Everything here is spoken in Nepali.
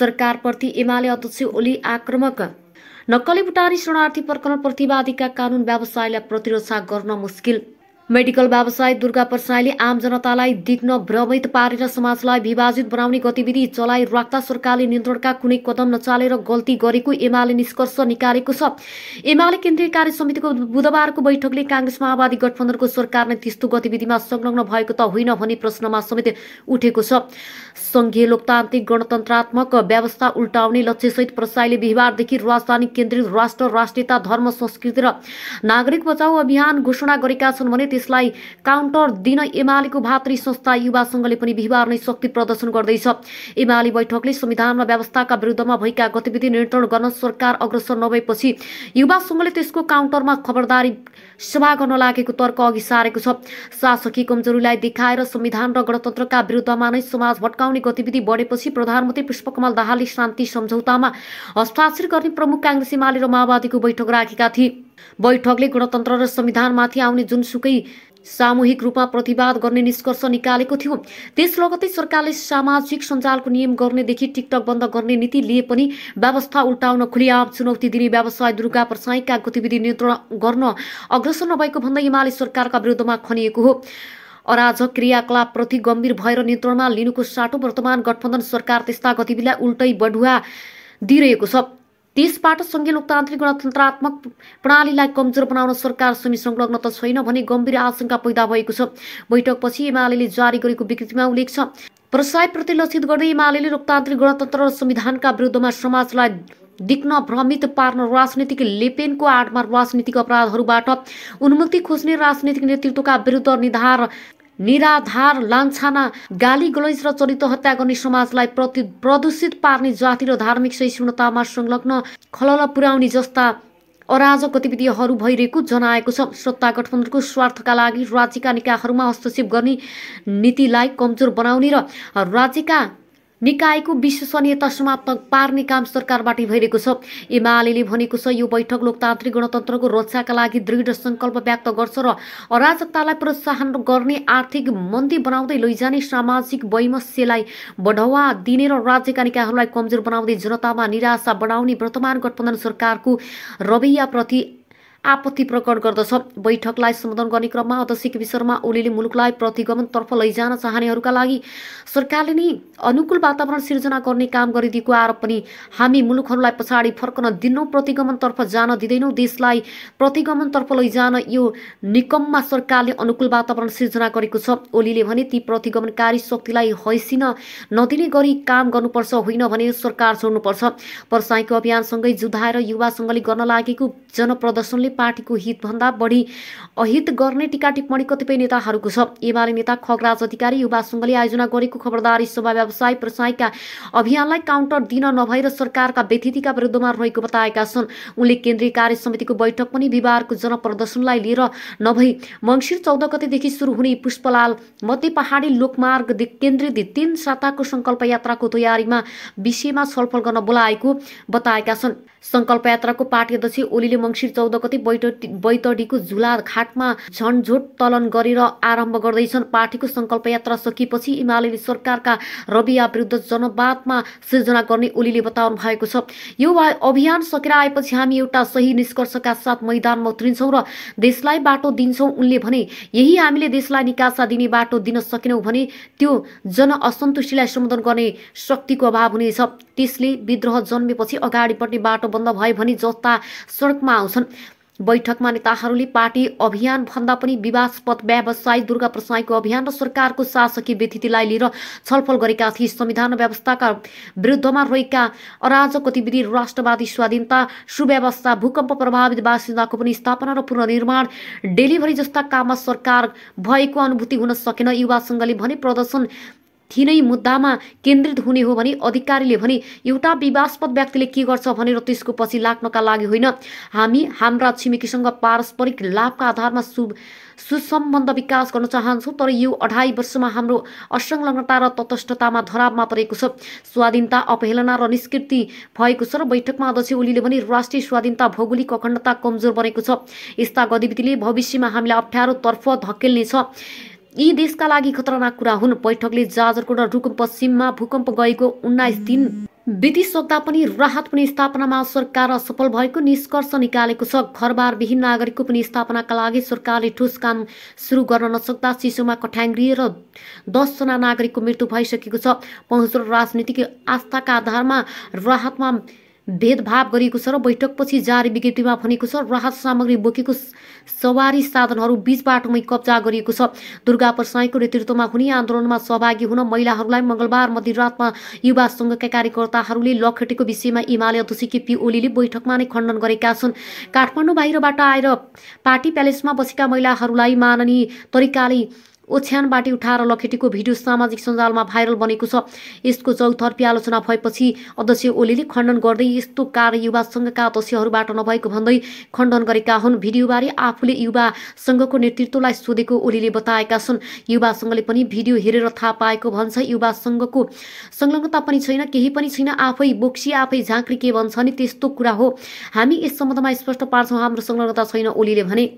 सरकारप्रति एमाले अध्यक्ष ओली आक्रमक नक्कली भुटानी शरणार्थी प्रकरण प्रतिवादीका कानुन व्यवसायलाई प्रतिरक्षा गर्न मुस्किल मेडिकल व्यवसाय दुर्गा प्रसाईले आम जनतालाई दिग्न भ्रमित पारेर समाजलाई विभाजित बनाउने गतिविधि चलाइराख्दा सरकारले नियन्त्रणका कुनै कदम नचालेर गल्ती गरेको एमाले निष्कर्ष निकालेको छ एमाले केन्द्रीय कार्य समितिको बुधबारको बैठकले काङ्ग्रेस माओवादी गठबन्धनको सरकारले त्यस्तो गतिविधिमा संलग्न भएको त होइन भन्ने प्रश्नमा समेत उठेको छ संघीय लोकतान्त्रिक गणतन्त्रात्मक व्यवस्था उल्टाउने लक्ष्यसहित प्रसाईले बिहिबारदेखि राजधानी केन्द्रित राष्ट्र राष्ट्रियता धर्म संस्कृति र नागरिक बचाउ अभियान घोषणा गरेका छन् भने प्रदेशलाई काउन्टर दिन एमालेको भातृ संस्था युवा संघले पनि बिहिबार नै शक्ति प्रदर्शन गर्दैछ एमाले बैठकले संविधान र व्यवस्थाका विरुद्धमा भएका गतिविधि नियन्त्रण गर्न सरकार अग्रसर नभएपछि युवा संघले त्यसको काउन्टरमा खबरदारी सभा गर्न लागेको तर्क अघि सारेको छ शासकीय कमजोरीलाई देखाएर संविधान र गणतन्त्रका विरुद्धमा नै समाज भट्काउने गतिविधि बढेपछि प्रधानमन्त्री पुष्पकमल दाहालले शान्ति सम्झौतामा हस्ताक्षर गर्ने प्रमुख काङ्ग्रेस एमाले र माओवादीको बैठक राखेका थिए बैठकले गणतन्त्र र संविधानमाथि आउने जुनसुकै सामूहिक रूपमा प्रतिवाद गर्ने निष्कर्ष निकालेको थियो त्यस लगतै सरकारले सामाजिक सञ्जालको नियम गर्नेदेखि टिकटक बन्द गर्ने नीति लिए पनि व्यवस्था उल्टाउन खुलिआम चुनौती दिने व्यवसाय दुर्गा प्रसाईका गतिविधि नियन्त्रण गर्न अग्रसर नभएको भन्दै हिमाली सरकारका विरुद्धमा खनिएको हो अराजक क्रियाकलापप्रति गम्भीर भएर नियन्त्रणमा लिनुको साटो वर्तमान गठबन्धन सरकार त्यस्ता गतिविधिलाई उल्टै बढुवा दिइरहेको छ त्यसबाट सङ्घीय लोकतान्त्रिक गणतन्त्रात्मक प्रणालीलाई कमजोर बनाउन सरकार समी संलग्न त छैन भने गम्भीर आशंका पैदा भएको छ बैठकपछि एमाले जारी गरेको विकृतिमा उल्लेख छ प्रति लक्षित गर्दै एमाले लोकतान्त्रिक गणतन्त्र र संविधानका विरुद्धमा समाजलाई दिक्न भ्रमित पार्न राजनीतिक लेपेनको आडमा राजनीतिक अपराधहरूबाट उन्मुक्ति खोज्ने राजनीतिक नेतृत्वका विरुद्ध निधार निराधार लान्छाना गाली गलैज र चरित्र हत्या गर्ने समाजलाई प्रति प्रदूषित पार्ने जाति र धार्मिक सहिष्णुतामा संलग्न खलल पुर्याउने जस्ता अराजक गतिविधिहरू भइरहेको जनाएको छ सत्ता गठबन्धनको स्वार्थका लागि राज्यका निकायहरूमा हस्तक्षेप गर्ने नीतिलाई कमजोर बनाउने र राज्यका निकायको विश्वसनीयता समाप्त पार्ने काम सरकारबाटै भइरहेको छ एमाले भनेको छ यो बैठक लोकतान्त्रिक गणतन्त्रको रक्षाका लागि दृढ सङ्कल्प व्यक्त गर्छ र अराजकतालाई प्रोत्साहन गर्ने आर्थिक मन्दी बनाउँदै लैजाने सामाजिक वैमस्यलाई बढावा दिने र राज्यका निकायहरूलाई कमजोर बनाउँदै जनतामा निराशा बढाउने वर्तमान गठबन्धन सरकारको रवैयाप्रति आपत्ति प्रकट गर्दछ बैठकलाई सम्बोधन गर्ने क्रममा अध्यक्षको विषयमा ओलीले मुलुकलाई प्रतिगमनतर्फ लैजान चाहनेहरूका लागि सरकारले नै अनुकूल वातावरण सिर्जना गर्ने काम गरिदिएको आरोप पनि हामी मुलुकहरूलाई पछाडि फर्कन दिनौँ प्रतिगमनतर्फ जान दिँदैनौँ देशलाई प्रतिगमनतर्फ लैजान यो निकममा सरकारले अनुकूल वातावरण सिर्जना गरेको छ ओलीले भने ती प्रतिगमनकारी शक्तिलाई हैसिन नदिने गरी काम गर्नुपर्छ होइन भने सरकार छोड्नुपर्छ परसाईको अभियानसँगै जुधाएर युवासँगले गर्न लागेको जनप्रदर्शनले पार्टीको हितभन्दा बढी अहित गर्ने टिका टिप्पणी कतिपय नेताहरूको छ एमाले नेता खगराज अधिकारी युवा सङ्घले आयोजना गरेको खबरदारी सभा व्यवसाय प्रसायका अभियानलाई काउन्टर दिन नभएर सरकारका व्यतिथिका विरुद्धमा रहेको बताएका छन् उनले केन्द्रीय कार्य समितिको बैठक पनि बिहिबारको जनप्रदर्शनलाई लिएर नभई मङ्सिर चौध गतेदेखि सुरु हुने पुष्पलाल मध्य पहाडी लोकमार्ग केन्द्रित तीन साताको सङ्कल्प यात्राको तयारीमा विषयमा छलफल गर्न बोलाएको बताएका छन् सङ्कल्प यात्राको पार्टी अध्यक्ष ओलीले मङ्सिर चौध गते बैतडीको झुला घाटमा झनझोट तलन गरेर आरम्भ गर्दैछन् पार्टीको संकल्प यात्रा सकिएपछि एमाले सरकारका रबिया विरुद्ध जनवादमा सृजना गर्ने ओलीले बताउनु भएको छ यो अभियान सकेर आएपछि हामी एउटा सही निष्कर्षका साथ मैदानमा उत्रिन्छौँ र देशलाई बाटो दिन्छौँ उनले भने यही हामीले देशलाई निकासा दिने बाटो दिन सकेनौँ भने त्यो जन असन्तुष्टिलाई सम्बोधन गर्ने शक्तिको अभाव हुनेछ त्यसले विद्रोह जन्मेपछि अगाडि बढ्ने बाटो बन्द भयो भने जस्ता सडकमा आउँछन् बैठकमा नेताहरूले पार्टी अभियान भन्दा पनि विवादस्पद व्यवसाय दुर्गा प्रसाईको अभियान र सरकारको शासकीय व्यतिथिलाई लिएर छलफल गरेका थिए संविधान व्यवस्थाका विरुद्धमा रहेका अराजक गतिविधि राष्ट्रवादी स्वाधीनता सुव्यवस्था भूकम्प प्रभावित बासिन्दाको पनि स्थापना र पुननिर्माण डेलिभरी जस्ता काममा सरकार भएको अनुभूति हुन सकेन युवा भने प्रदर्शन तिनै मुद्दामा केन्द्रित हुने हो भने अधिकारीले भने एउटा विवास्पद व्यक्तिले के गर्छ भनेर त्यसको पछि लाग्नका लागि होइन हामी हाम्रा छिमेकीसँग पारस्परिक लाभका आधारमा सु सुसम्बन्ध विकास गर्न चाहन्छौँ तर यो अढाई वर्षमा हाम्रो असंलग्नता र तटस्थतामा धरापमा परेको छ स्वाधीनता अपहेलना र निष्कृति भएको छ र बैठकमा अध्यक्ष ओलीले भने राष्ट्रिय स्वाधीनता भौगोलिक अखण्डता कमजोर बनेको छ यस्ता गतिविधिले भविष्यमा हामीलाई अप्ठ्यारोतर्फ धकेल्नेछ यी देशका लागि खतरनाक कुरा हुन् बैठकले जाजरकोट र रुकुम पश्चिममा भूकम्प गएको उन्नाइस दिन बितिसक्दा पनि राहत पनि स्थापनामा सरकार असफल भएको निष्कर्ष निकालेको छ घरबार विहीन नागरिकको स्थापनाका लागि सरकारले ठोस काम सुरु गर्न नसक्दा शिशुमा कठ्याङ्ग्री र दसजना नागरिकको मृत्यु भइसकेको छ पहुँच राजनीतिक आस्थाका आधारमा राहतमा भेदभाव गरिएको छ र बैठकपछि जारी विज्ञप्तिमा भनेको छ राहत सामग्री बोकेको सवारी साधनहरू बीच बाटोमै कब्जा गरिएको छ दुर्गा प्रसाईको नेतृत्वमा हुने आन्दोलनमा सहभागी हुन महिलाहरूलाई मङ्गलबार मध्यरातमा युवा सङ्घका कार्यकर्ताहरूले लखेटेको विषयमा एमाले अध्यक्ष केपी ओलीले बैठकमा नै खण्डन गरेका छन् काठमाडौँ बाहिरबाट आएर पार्टी प्यालेसमा बसेका महिलाहरूलाई माननीय तरिकाले ओछ्यानबाटै उठाएर लखेटेको भिडियो सामाजिक सञ्जालमा भाइरल बनेको छ यसको चौतर्फी आलोचना भएपछि अध्यक्ष ओलीले खण्डन गर्दै यस्तो कार्य युवा सङ्घका अध्यक्षहरूबाट नभएको भन्दै खण्डन गरेका हुन् भिडियोबारे आफूले युवा सङ्घको नेतृत्वलाई सोधेको ओलीले बताएका छन् युवा सङ्घले पनि भिडियो हेरेर थाहा पाएको भन्छ युवा सङ्घको संलग्नता पनि छैन केही पनि छैन आफै बोक्सी आफै झाँक्री के भन्छ नि त्यस्तो कुरा हो हामी यस सम्बन्धमा स्पष्ट पार्छौँ हाम्रो संलग्नता छैन ओलीले भने